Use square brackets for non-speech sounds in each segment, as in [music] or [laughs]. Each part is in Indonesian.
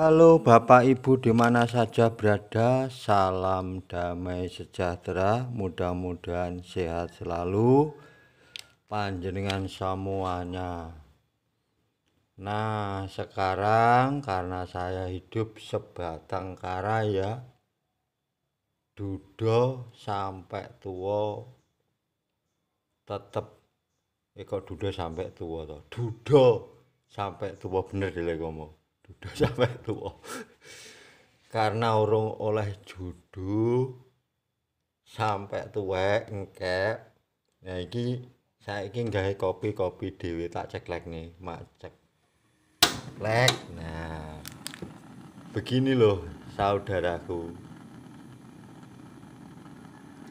Halo Bapak Ibu di mana saja berada, salam damai sejahtera, mudah-mudahan sehat selalu panjenengan semuanya. Nah, sekarang karena saya hidup sebatang kara ya, dudo sampai tua tetep eh kok dudo sampai tua toh. Dudo sampai tua bener dilek ngomong duduk sampai tua karena urung oleh judu sampai tua engkep ya nah, iki ingin gawe kopi-kopi Dewi tak ceklek nih mak cek lek nah begini loh saudaraku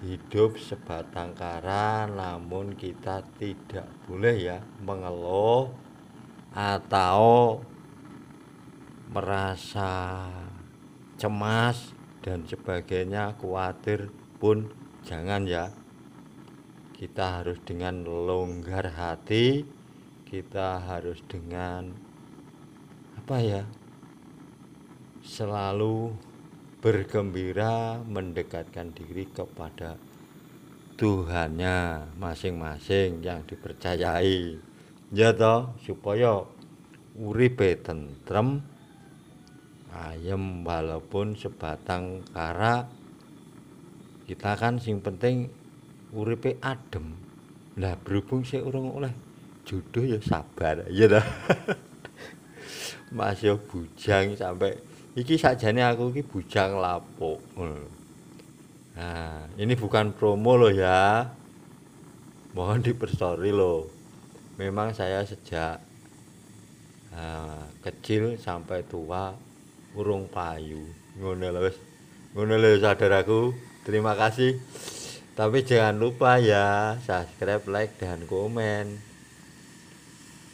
hidup sebatang kara namun kita tidak boleh ya mengeluh atau merasa cemas dan sebagainya khawatir pun jangan ya kita harus dengan longgar hati kita harus dengan apa ya selalu bergembira mendekatkan diri kepada Tuhannya masing-masing yang dipercayai ya toh supaya uripe tentrem ayam walaupun sebatang kara kita kan sing penting uripe adem lah berhubung saya urung oleh jodoh ya sabar iya [laughs] ya dah masih bujang sampai iki nih aku iki bujang lapuk nah ini bukan promo loh ya mohon diperstory loh memang saya sejak uh, kecil sampai tua urung payu ngono lho wis ngono lho saudaraku terima kasih tapi jangan lupa ya subscribe like dan komen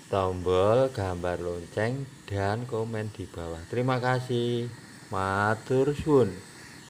tombol gambar lonceng dan komen di bawah terima kasih matur suwun